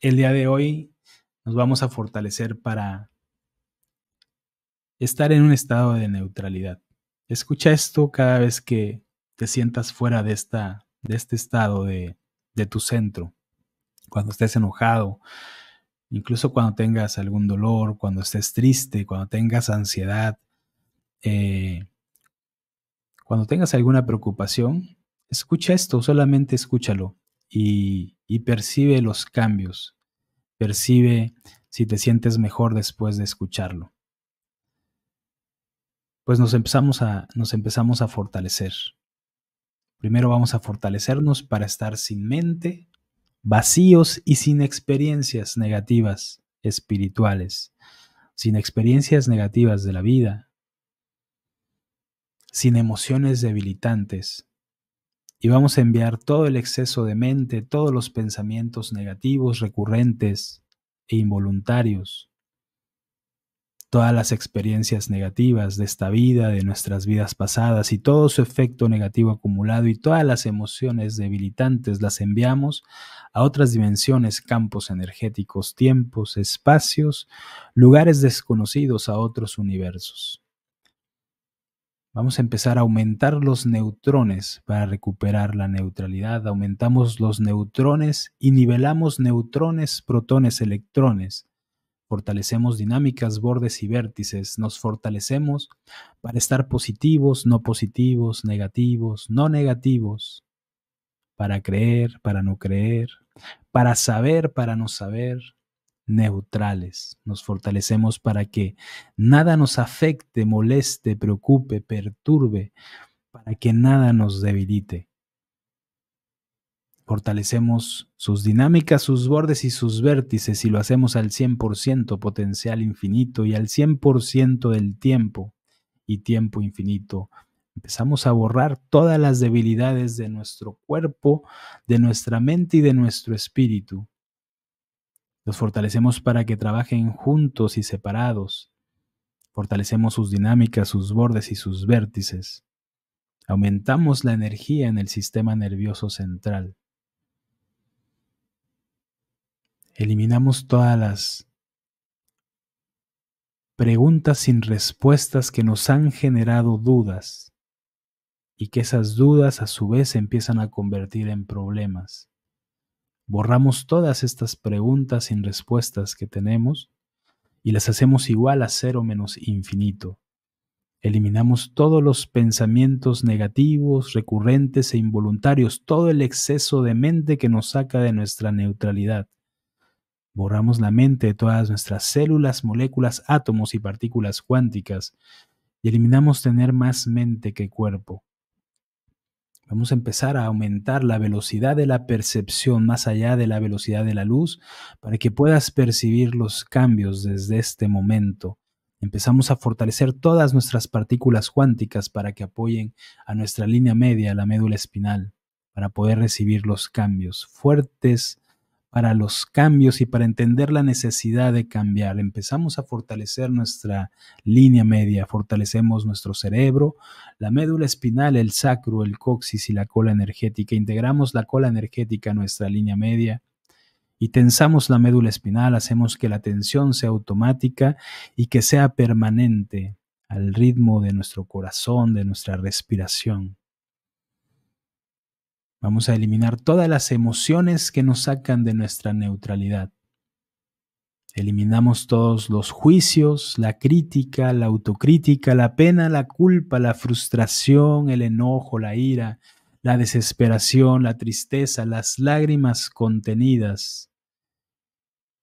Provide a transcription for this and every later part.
el día de hoy nos vamos a fortalecer para estar en un estado de neutralidad. Escucha esto cada vez que te sientas fuera de, esta, de este estado de, tu centro, cuando estés enojado, incluso cuando tengas algún dolor, cuando estés triste, cuando tengas ansiedad, eh, cuando tengas alguna preocupación, escucha esto, solamente escúchalo y, percibe los cambios, percibe si te sientes mejor después de escucharlo. Pues nos empezamos nos empezamos a fortalecer. Primero vamos a fortalecernos para estar sin mente, vacíos y sin experiencias negativas espirituales, sin experiencias negativas de la vida, sin emociones debilitantes, y vamos a enviar todo el exceso de mente, todos los pensamientos negativos, recurrentes e involuntarios, todas las experiencias negativas de esta vida, de nuestras vidas pasadas y todo su efecto negativo acumulado y todas las emociones debilitantes las enviamos a otras dimensiones, campos energéticos, tiempos, espacios, lugares desconocidos a otros universos. Vamos a empezar a aumentar los neutrones para recuperar la neutralidad. Aumentamos los neutrones y nivelamos neutrones, protones, electrones. Fortalecemos dinámicas, bordes y vértices. Nos fortalecemos para estar positivos, no positivos, negativos, no negativos. Para creer, para no creer. Para saber, para no saber neutrales. Nos fortalecemos para que nada nos afecte, moleste, preocupe, perturbe, para que nada nos debilite. Fortalecemos sus dinámicas, sus bordes y sus vértices y lo hacemos al 100% potencial infinito y al 100% del tiempo y tiempo infinito. Empezamos a borrar todas las debilidades de nuestro cuerpo, de nuestra mente y de nuestro espíritu los fortalecemos para que trabajen juntos y separados. Fortalecemos sus dinámicas, sus bordes y sus vértices. Aumentamos la energía en el sistema nervioso central. Eliminamos todas las preguntas sin respuestas que nos han generado dudas y que esas dudas a su vez empiezan a convertir en problemas borramos todas estas preguntas sin respuestas que tenemos y las hacemos igual a cero menos infinito. Eliminamos todos los pensamientos negativos, recurrentes e involuntarios, todo el exceso de mente que nos saca de nuestra neutralidad. Borramos la mente de todas nuestras células, moléculas, átomos y partículas cuánticas y eliminamos tener más mente que cuerpo. Vamos a empezar a aumentar la velocidad de la percepción más allá de la velocidad de la luz para que puedas percibir los cambios desde este momento. Empezamos a fortalecer todas nuestras partículas cuánticas para que apoyen a nuestra línea media, la médula espinal, para poder recibir los cambios fuertes para los cambios y para entender la necesidad de cambiar. Empezamos a fortalecer nuestra línea media, fortalecemos nuestro cerebro, la médula espinal, el sacro, el coxis y la cola energética. Integramos la cola energética a nuestra línea media y tensamos la médula espinal, hacemos que la tensión sea automática y que sea permanente al ritmo de nuestro corazón, de nuestra respiración. Vamos a eliminar todas las emociones que nos sacan de nuestra neutralidad. Eliminamos todos los juicios, la crítica, la autocrítica, la pena, la culpa, la frustración, el enojo, la ira, la desesperación, la tristeza, las lágrimas contenidas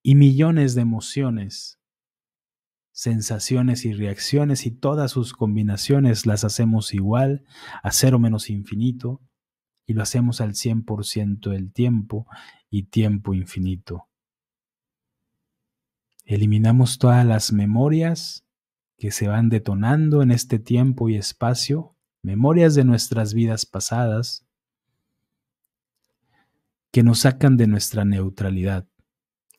y millones de emociones, sensaciones y reacciones y todas sus combinaciones las hacemos igual a cero menos infinito y lo hacemos al 100% del tiempo y tiempo infinito. Eliminamos todas las memorias que se van detonando en este tiempo y espacio, memorias de nuestras vidas pasadas, que nos sacan de nuestra neutralidad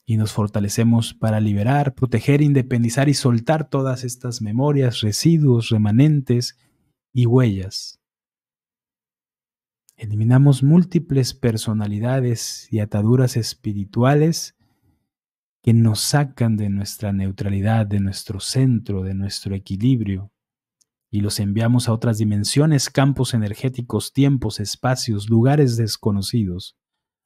y nos fortalecemos para liberar, proteger, independizar y soltar todas estas memorias, residuos, remanentes y huellas Eliminamos múltiples personalidades y ataduras espirituales que nos sacan de nuestra neutralidad, de nuestro centro, de nuestro equilibrio, y los enviamos a otras dimensiones, campos energéticos, tiempos, espacios, lugares desconocidos,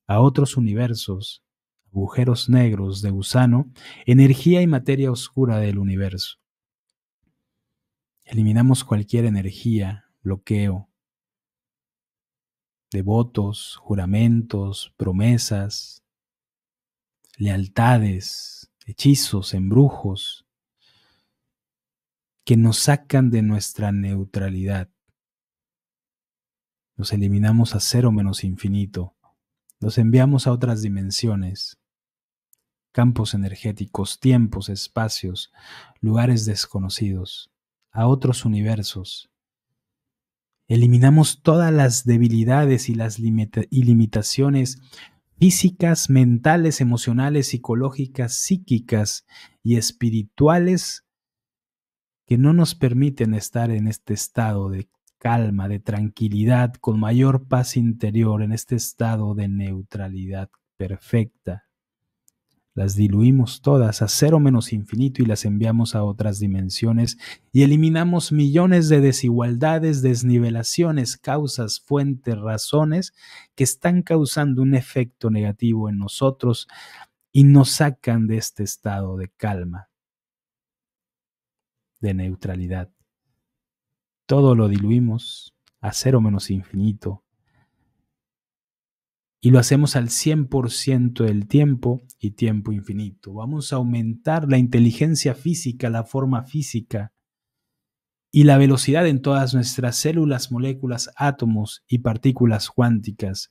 a otros universos, agujeros negros de gusano, energía y materia oscura del universo. Eliminamos cualquier energía, bloqueo, Devotos, votos, juramentos, promesas, lealtades, hechizos, embrujos, que nos sacan de nuestra neutralidad. Los eliminamos a cero menos infinito, los enviamos a otras dimensiones, campos energéticos, tiempos, espacios, lugares desconocidos, a otros universos Eliminamos todas las debilidades y las limitaciones físicas, mentales, emocionales, psicológicas, psíquicas y espirituales que no nos permiten estar en este estado de calma, de tranquilidad, con mayor paz interior, en este estado de neutralidad perfecta. Las diluimos todas a cero menos infinito y las enviamos a otras dimensiones y eliminamos millones de desigualdades, desnivelaciones, causas, fuentes, razones que están causando un efecto negativo en nosotros y nos sacan de este estado de calma, de neutralidad. Todo lo diluimos a cero menos infinito y lo hacemos al 100% del tiempo y tiempo infinito. Vamos a aumentar la inteligencia física, la forma física y la velocidad en todas nuestras células, moléculas, átomos y partículas cuánticas.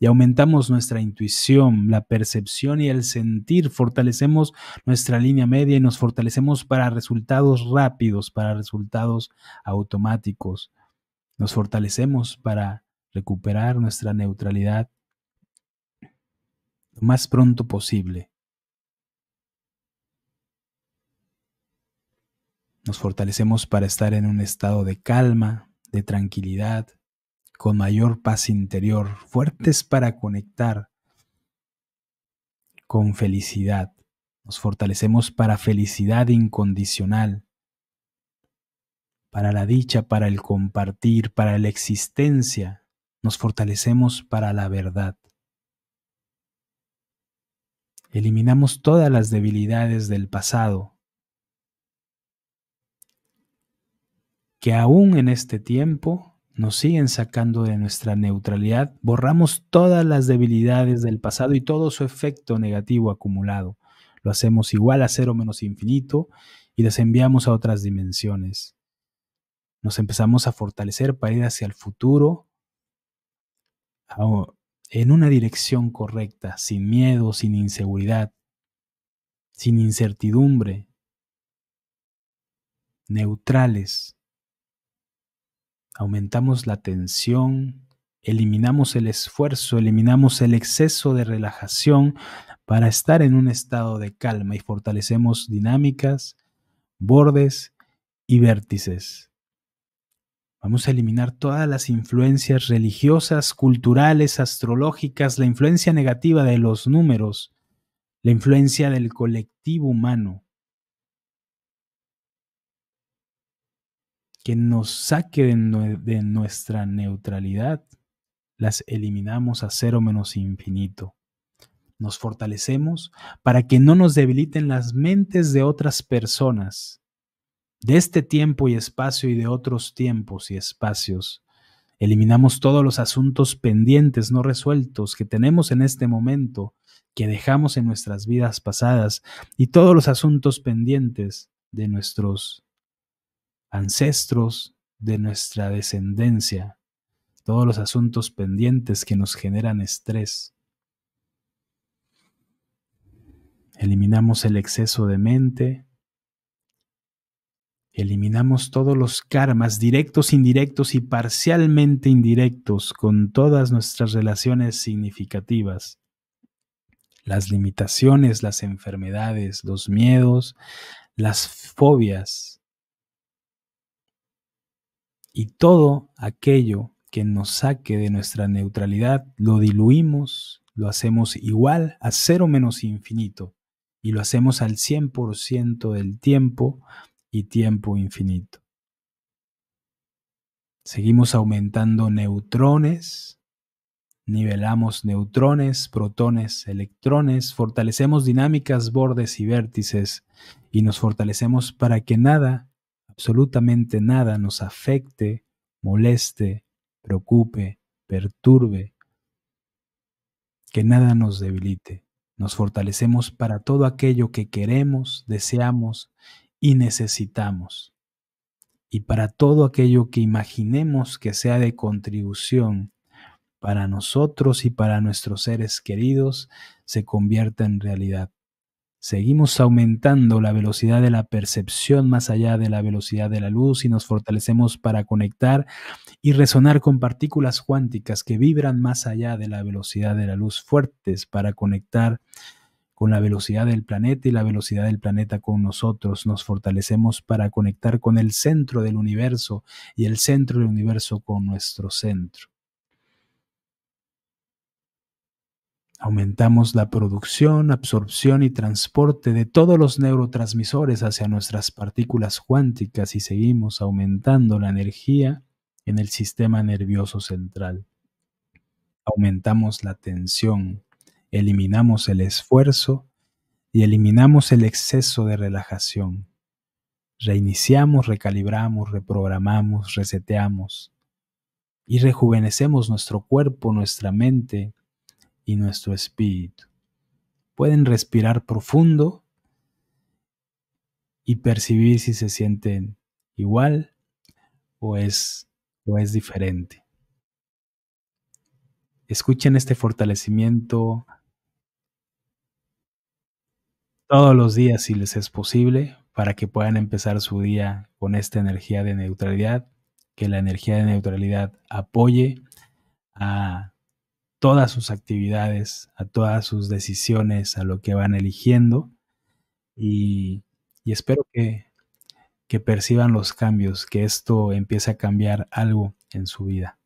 Y aumentamos nuestra intuición, la percepción y el sentir. Fortalecemos nuestra línea media y nos fortalecemos para resultados rápidos, para resultados automáticos. Nos fortalecemos para recuperar nuestra neutralidad más pronto posible. Nos fortalecemos para estar en un estado de calma, de tranquilidad, con mayor paz interior, fuertes para conectar con felicidad. Nos fortalecemos para felicidad incondicional, para la dicha, para el compartir, para la existencia. Nos fortalecemos para la verdad. Eliminamos todas las debilidades del pasado que aún en este tiempo nos siguen sacando de nuestra neutralidad, borramos todas las debilidades del pasado y todo su efecto negativo acumulado. Lo hacemos igual a cero menos infinito y las enviamos a otras dimensiones. Nos empezamos a fortalecer para ir hacia el futuro, en una dirección correcta, sin miedo, sin inseguridad, sin incertidumbre, neutrales. Aumentamos la tensión, eliminamos el esfuerzo, eliminamos el exceso de relajación para estar en un estado de calma y fortalecemos dinámicas, bordes y vértices. Vamos a eliminar todas las influencias religiosas, culturales, astrológicas, la influencia negativa de los números, la influencia del colectivo humano, que nos saque de, de nuestra neutralidad, las eliminamos a cero menos infinito. Nos fortalecemos para que no nos debiliten las mentes de otras personas de este tiempo y espacio y de otros tiempos y espacios. Eliminamos todos los asuntos pendientes no resueltos que tenemos en este momento, que dejamos en nuestras vidas pasadas y todos los asuntos pendientes de nuestros ancestros, de nuestra descendencia, todos los asuntos pendientes que nos generan estrés. Eliminamos el exceso de mente, Eliminamos todos los karmas, directos, indirectos y parcialmente indirectos, con todas nuestras relaciones significativas. Las limitaciones, las enfermedades, los miedos, las fobias y todo aquello que nos saque de nuestra neutralidad, lo diluimos, lo hacemos igual a cero menos infinito y lo hacemos al 100% del tiempo y tiempo infinito. Seguimos aumentando neutrones, nivelamos neutrones, protones, electrones, fortalecemos dinámicas, bordes y vértices y nos fortalecemos para que nada, absolutamente nada, nos afecte, moleste, preocupe, perturbe, que nada nos debilite. Nos fortalecemos para todo aquello que queremos, deseamos y necesitamos. Y para todo aquello que imaginemos que sea de contribución para nosotros y para nuestros seres queridos, se convierta en realidad. Seguimos aumentando la velocidad de la percepción más allá de la velocidad de la luz y nos fortalecemos para conectar y resonar con partículas cuánticas que vibran más allá de la velocidad de la luz fuertes para conectar con la velocidad del planeta y la velocidad del planeta con nosotros. Nos fortalecemos para conectar con el centro del universo y el centro del universo con nuestro centro. Aumentamos la producción, absorción y transporte de todos los neurotransmisores hacia nuestras partículas cuánticas y seguimos aumentando la energía en el sistema nervioso central. Aumentamos la tensión, eliminamos el esfuerzo y eliminamos el exceso de relajación. Reiniciamos, recalibramos, reprogramamos, reseteamos y rejuvenecemos nuestro cuerpo, nuestra mente y nuestro espíritu. Pueden respirar profundo y percibir si se sienten igual o es, o es diferente. Escuchen este fortalecimiento todos los días si les es posible para que puedan empezar su día con esta energía de neutralidad, que la energía de neutralidad apoye a todas sus actividades, a todas sus decisiones, a lo que van eligiendo y, espero que perciban los cambios, que esto empiece a cambiar algo en su vida.